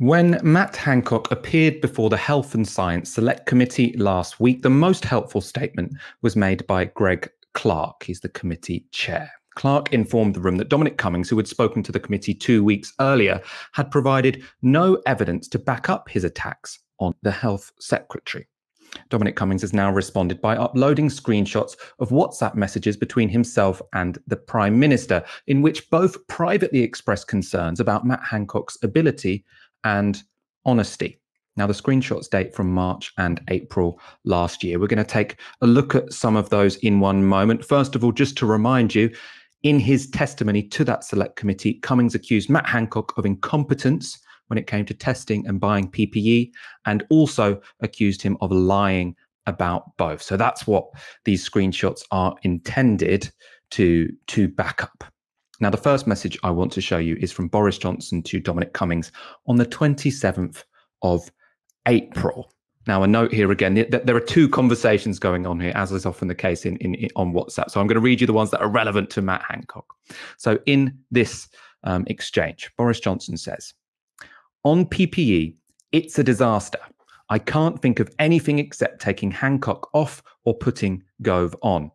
When Matt Hancock appeared before the Health and Science Select Committee last week, the most helpful statement was made by Greg Clark. He's the committee chair. Clark informed the room that Dominic Cummings, who had spoken to the committee two weeks earlier, had provided no evidence to back up his attacks on the health secretary. Dominic Cummings has now responded by uploading screenshots of WhatsApp messages between himself and the Prime Minister, in which both privately expressed concerns about Matt Hancock's ability and honesty. Now, the screenshots date from March and April last year. We're going to take a look at some of those in one moment. First of all, just to remind you, in his testimony to that select committee, Cummings accused Matt Hancock of incompetence when it came to testing and buying PPE, and also accused him of lying about both. So that's what these screenshots are intended to, to back up. Now, the first message I want to show you is from Boris Johnson to Dominic Cummings on the 27th of April. Now, a note here again that there are two conversations going on here, as is often the case in, in on WhatsApp. So I'm going to read you the ones that are relevant to Matt Hancock. So in this um, exchange, Boris Johnson says, "On PPE, it's a disaster. I can't think of anything except taking Hancock off or putting Gove on.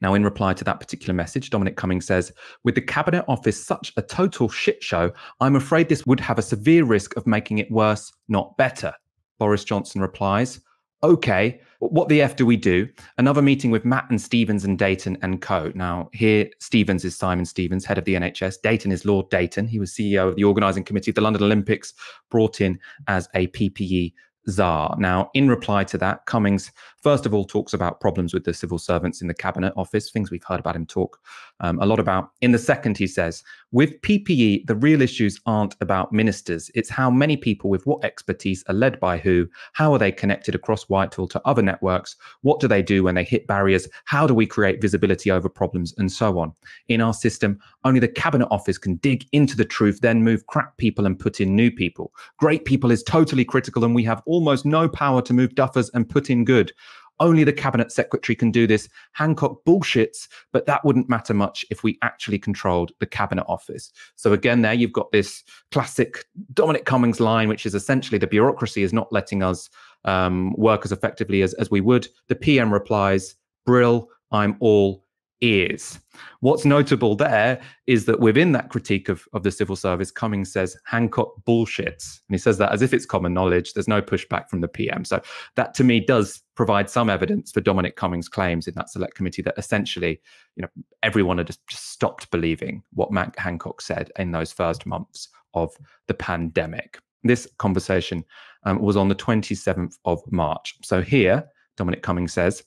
Now, in reply to that particular message, Dominic Cummings says, With the Cabinet Office such a total shit show, I'm afraid this would have a severe risk of making it worse, not better. Boris Johnson replies, Okay, what the F do we do? Another meeting with Matt and Stevens and Dayton and co. Now, here, Stevens is Simon Stevens, head of the NHS. Dayton is Lord Dayton. He was CEO of the organising committee of the London Olympics, brought in as a PPE czar. Now, in reply to that, Cummings, first of all, talks about problems with the civil servants in the cabinet office, things we've heard about him talk um, a lot about. In the second, he says, with PPE, the real issues aren't about ministers. It's how many people with what expertise are led by who, how are they connected across Whitehall to other networks, what do they do when they hit barriers, how do we create visibility over problems, and so on. In our system, only the cabinet office can dig into the truth, then move crap people and put in new people. Great people is totally critical, and we have almost no power to move duffers and put in good. Only the cabinet secretary can do this. Hancock bullshits, but that wouldn't matter much if we actually controlled the cabinet office. So again, there you've got this classic Dominic Cummings line, which is essentially the bureaucracy is not letting us um, work as effectively as, as we would. The PM replies, Brill, I'm all is. What's notable there is that within that critique of, of the civil service, Cummings says Hancock bullshits. And he says that as if it's common knowledge. There's no pushback from the PM. So that to me does provide some evidence for Dominic Cummings' claims in that select committee that essentially, you know, everyone had just, just stopped believing what Matt Hancock said in those first months of the pandemic. This conversation um, was on the 27th of March. So here, Dominic Cummings says,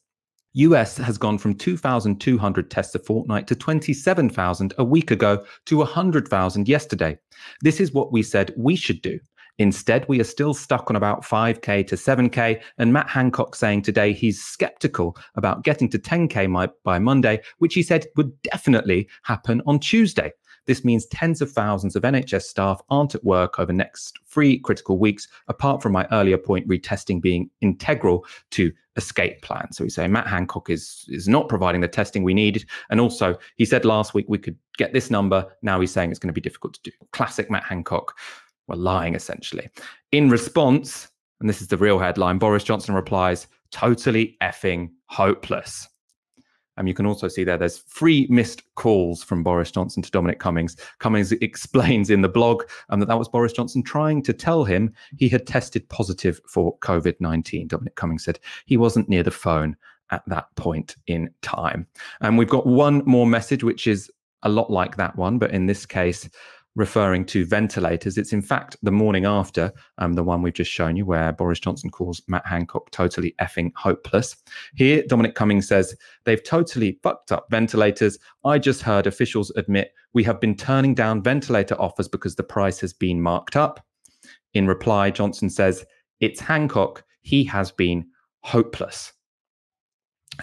US has gone from 2,200 tests a fortnight to 27,000 a week ago to 100,000 yesterday. This is what we said we should do. Instead, we are still stuck on about 5K to 7K, and Matt Hancock saying today he's skeptical about getting to 10K by Monday, which he said would definitely happen on Tuesday. This means tens of thousands of NHS staff aren't at work over next three critical weeks, apart from my earlier point, retesting being integral to escape plan. So we say Matt Hancock is is not providing the testing we need, and also he said last week we could get this number. Now he's saying it's going to be difficult to do. Classic Matt Hancock. We're lying essentially. In response, and this is the real headline, Boris Johnson replies, "Totally effing hopeless." Um, you can also see there there's three missed calls from Boris Johnson to Dominic Cummings. Cummings explains in the blog um, that that was Boris Johnson trying to tell him he had tested positive for COVID 19. Dominic Cummings said he wasn't near the phone at that point in time. And we've got one more message, which is a lot like that one, but in this case, referring to ventilators. It's in fact the morning after um, the one we've just shown you, where Boris Johnson calls Matt Hancock totally effing hopeless. Here, Dominic Cummings says, They've totally fucked up ventilators. I just heard officials admit we have been turning down ventilator offers because the price has been marked up. In reply, Johnson says, It's Hancock. He has been hopeless.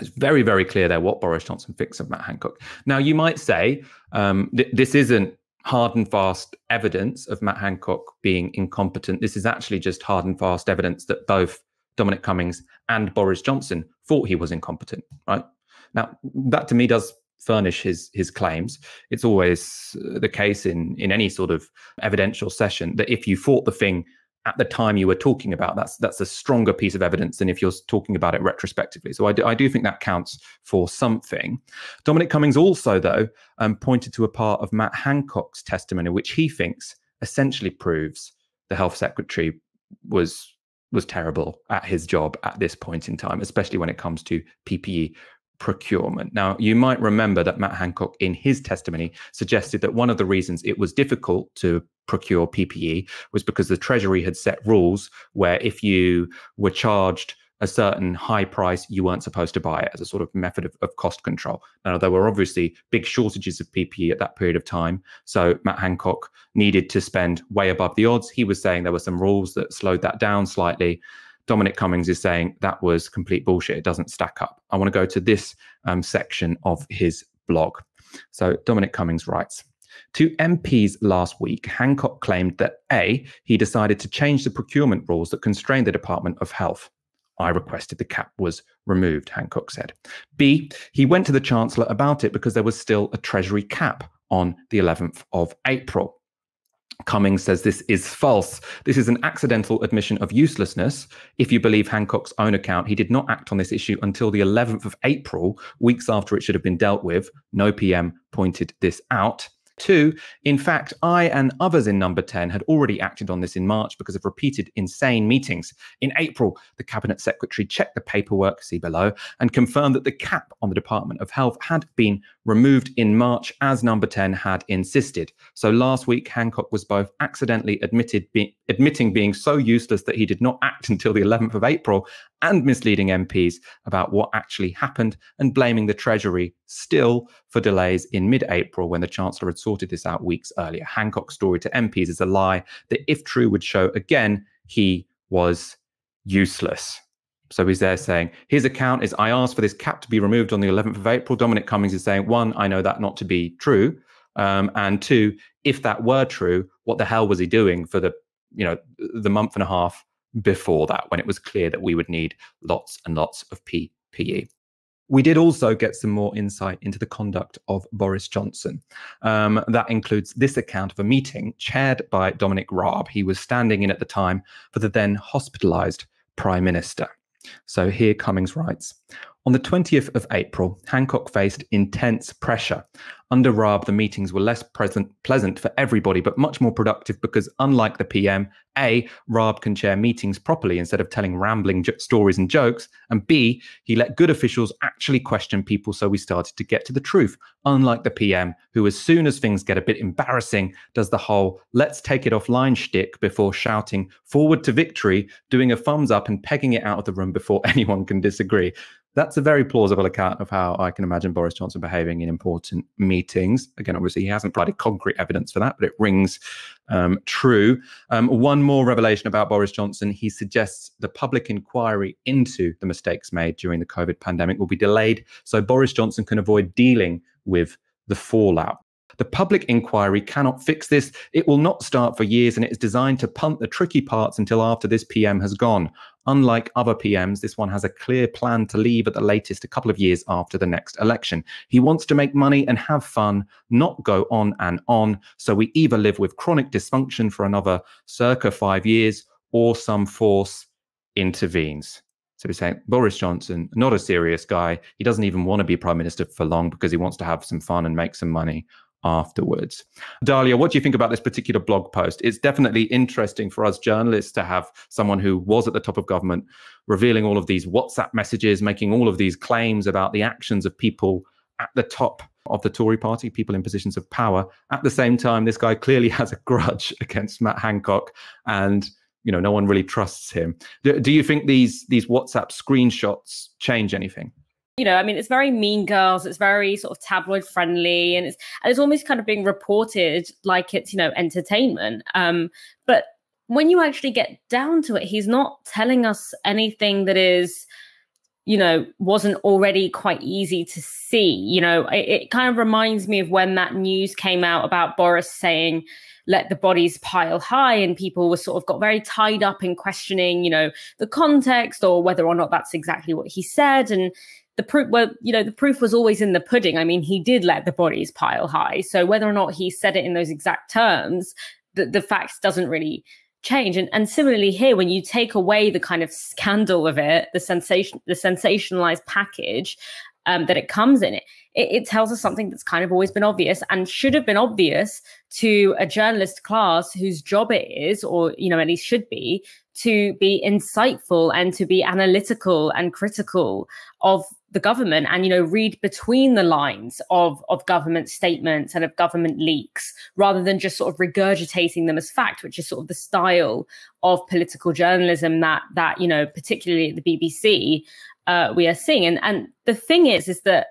It's very, very clear there what Boris Johnson thinks of Matt Hancock. Now, you might say um, th this isn't hard and fast evidence of Matt Hancock being incompetent. This is actually just hard and fast evidence that both Dominic Cummings and Boris Johnson thought he was incompetent, right? Now, that to me does furnish his his claims. It's always uh, the case in in any sort of evidential session that if you thought the thing at the time you were talking about. That's that's a stronger piece of evidence than if you're talking about it retrospectively. So I do, I do think that counts for something. Dominic Cummings also, though, um, pointed to a part of Matt Hancock's testimony, which he thinks essentially proves the health secretary was was terrible at his job at this point in time, especially when it comes to PPE procurement. Now, you might remember that Matt Hancock, in his testimony, suggested that one of the reasons it was difficult to procure PPE was because the Treasury had set rules where if you were charged a certain high price, you weren't supposed to buy it as a sort of method of, of cost control. Now, there were obviously big shortages of PPE at that period of time. So Matt Hancock needed to spend way above the odds. He was saying there were some rules that slowed that down slightly. Dominic Cummings is saying that was complete bullshit. It doesn't stack up. I want to go to this um, section of his blog. So Dominic Cummings writes, to MPs last week, Hancock claimed that A, he decided to change the procurement rules that constrain the Department of Health. I requested the cap was removed, Hancock said. B, he went to the Chancellor about it because there was still a Treasury cap on the 11th of April. Cummings says this is false. This is an accidental admission of uselessness. If you believe Hancock's own account, he did not act on this issue until the 11th of April, weeks after it should have been dealt with. No PM pointed this out. Two, in fact, I and others in Number 10 had already acted on this in March because of repeated insane meetings. In April, the Cabinet Secretary checked the paperwork, see below, and confirmed that the cap on the Department of Health had been removed in March as Number 10 had insisted. So last week, Hancock was both accidentally admitted be admitting being so useless that he did not act until the 11th of April, and misleading MPs about what actually happened, and blaming the Treasury still for delays in mid April when the Chancellor had sorted this out weeks earlier. Hancock's story to MPs is a lie that, if true, would show again he was useless. So he's there saying, his account is I asked for this cap to be removed on the 11th of April. Dominic Cummings is saying, one, I know that not to be true. Um, and two, if that were true, what the hell was he doing for the you know the month and a half before that when it was clear that we would need lots and lots of PPE. We did also get some more insight into the conduct of Boris Johnson. Um, that includes this account of a meeting chaired by Dominic Raab. He was standing in at the time for the then hospitalised Prime Minister. So here Cummings writes on the 20th of April, Hancock faced intense pressure. Under Raab, the meetings were less present, pleasant for everybody, but much more productive because, unlike the PM, A, Raab can chair meetings properly instead of telling rambling j- stories and jokes, and B, he let good officials actually question people, so we started to get to the truth, unlike the PM, who, as soon as things get a bit embarrassing, does the whole let's take it offline shtick before shouting forward to victory, doing a thumbs up and pegging it out of the room before anyone can disagree that's a very plausible account of how I can imagine Boris Johnson behaving in important meetings. Again, obviously, he hasn't provided concrete evidence for that, but it rings um, true. Um, one more revelation about Boris Johnson he suggests the public inquiry into the mistakes made during the COVID pandemic will be delayed so Boris Johnson can avoid dealing with the fallout. The public inquiry cannot fix this. It will not start for years, and it is designed to punt the tricky parts until after this PM has gone. Unlike other PMs, this one has a clear plan to leave at the latest a couple of years after the next election. He wants to make money and have fun, not go on and on. So we either live with chronic dysfunction for another circa five years or some force intervenes. So he's saying Boris Johnson, not a serious guy. He doesn't even want to be prime minister for long because he wants to have some fun and make some money afterwards. Dahlia, what do you think about this particular blog post? It's definitely interesting for us journalists to have someone who was at the top of government revealing all of these WhatsApp messages, making all of these claims about the actions of people at the top of the Tory party, people in positions of power. At the same time, this guy clearly has a grudge against Matt Hancock and you know no one really trusts him. Do, do you think these these WhatsApp screenshots change anything? you know, I mean, it's very mean girls, it's very sort of tabloid friendly, and it's and it's almost kind of being reported like it's, you know, entertainment. Um, but when you actually get down to it, he's not telling us anything that is, you know, wasn't already quite easy to see. You know, it, it kind of reminds me of when that news came out about Boris saying, let the bodies pile high and people were sort of got very tied up in questioning you know the context or whether or not that's exactly what he said and the proof well you know the proof was always in the pudding i mean he did let the bodies pile high so whether or not he said it in those exact terms the, the facts doesn't really change and, and similarly here when you take away the kind of scandal of it the sensation the sensationalized package um, that it comes in it, it it tells us something that's kind of always been obvious and should have been obvious to a journalist class whose job it is or you know at least should be to be insightful and to be analytical and critical of the government and you know read between the lines of of government statements and of government leaks rather than just sort of regurgitating them as fact which is sort of the style of political journalism that that you know particularly at the BBC uh, we are seeing and and the thing is is that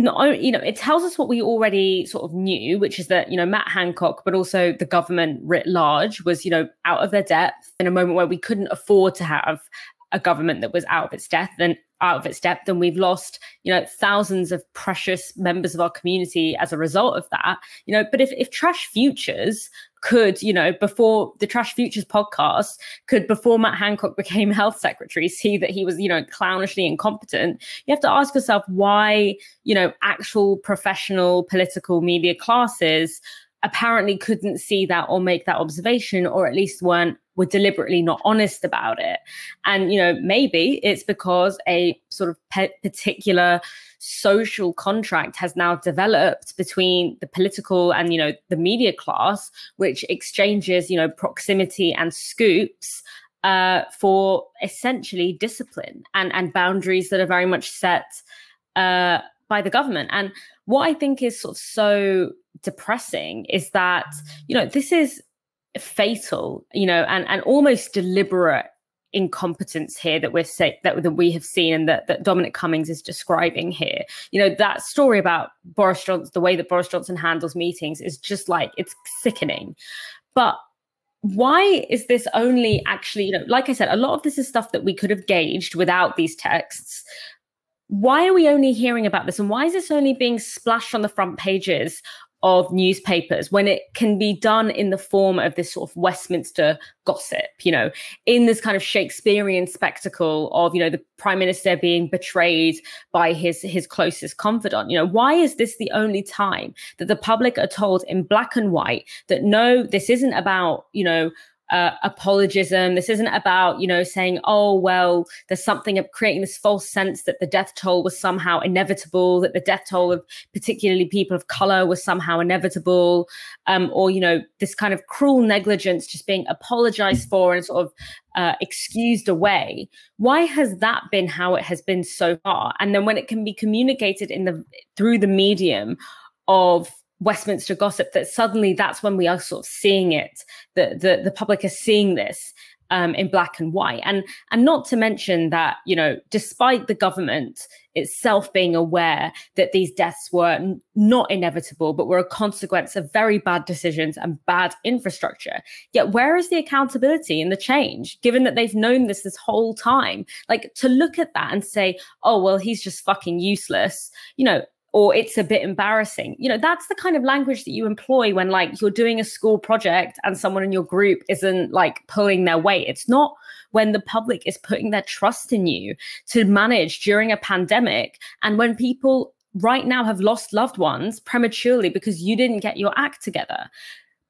not only, you know, it tells us what we already sort of knew, which is that, you know, Matt Hancock, but also the government writ large was, you know, out of their depth in a moment where we couldn't afford to have a government that was out of its depth and out of its depth and we've lost you know thousands of precious members of our community as a result of that you know but if, if trash futures could you know before the trash futures podcast could before matt hancock became health secretary see that he was you know clownishly incompetent you have to ask yourself why you know actual professional political media classes apparently couldn't see that or make that observation or at least weren't were deliberately not honest about it. And, you know, maybe it's because a sort of pe- particular social contract has now developed between the political and, you know, the media class, which exchanges, you know, proximity and scoops uh, for essentially discipline and, and boundaries that are very much set uh, by the government. And what I think is sort of so depressing is that, you know, this is fatal, you know, and, and almost deliberate incompetence here that we're say, that, that we have seen and that, that Dominic Cummings is describing here. You know, that story about Boris Johnson, the way that Boris Johnson handles meetings is just like it's sickening. But why is this only actually, you know, like I said, a lot of this is stuff that we could have gauged without these texts. Why are we only hearing about this? And why is this only being splashed on the front pages of newspapers when it can be done in the form of this sort of Westminster gossip, you know, in this kind of Shakespearean spectacle of, you know, the prime minister being betrayed by his his closest confidant. You know, why is this the only time that the public are told in black and white that no, this isn't about, you know, uh, apologism. This isn't about, you know, saying, oh, well, there's something of creating this false sense that the death toll was somehow inevitable, that the death toll of particularly people of color was somehow inevitable, um, or, you know, this kind of cruel negligence just being apologized for and sort of uh, excused away. Why has that been how it has been so far? And then when it can be communicated in the through the medium of Westminster gossip that suddenly that's when we are sort of seeing it, that the, the public are seeing this um, in black and white. And and not to mention that, you know, despite the government itself being aware that these deaths were n- not inevitable, but were a consequence of very bad decisions and bad infrastructure, yet where is the accountability and the change, given that they've known this this whole time? Like to look at that and say, oh, well, he's just fucking useless, you know, or it's a bit embarrassing. You know, that's the kind of language that you employ when like you're doing a school project and someone in your group isn't like pulling their weight. It's not when the public is putting their trust in you to manage during a pandemic and when people right now have lost loved ones prematurely because you didn't get your act together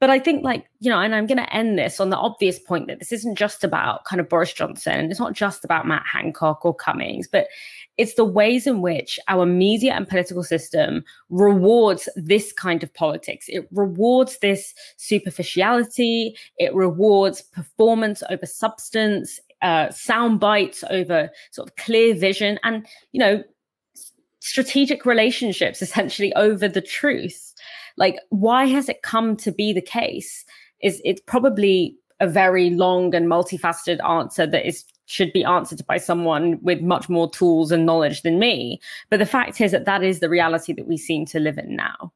but I think, like, you know, and I'm going to end this on the obvious point that this isn't just about kind of Boris Johnson. It's not just about Matt Hancock or Cummings, but it's the ways in which our media and political system rewards this kind of politics. It rewards this superficiality, it rewards performance over substance. Uh, sound bites over sort of clear vision and you know strategic relationships essentially over the truth like why has it come to be the case is it's probably a very long and multifaceted answer that is should be answered by someone with much more tools and knowledge than me but the fact is that that is the reality that we seem to live in now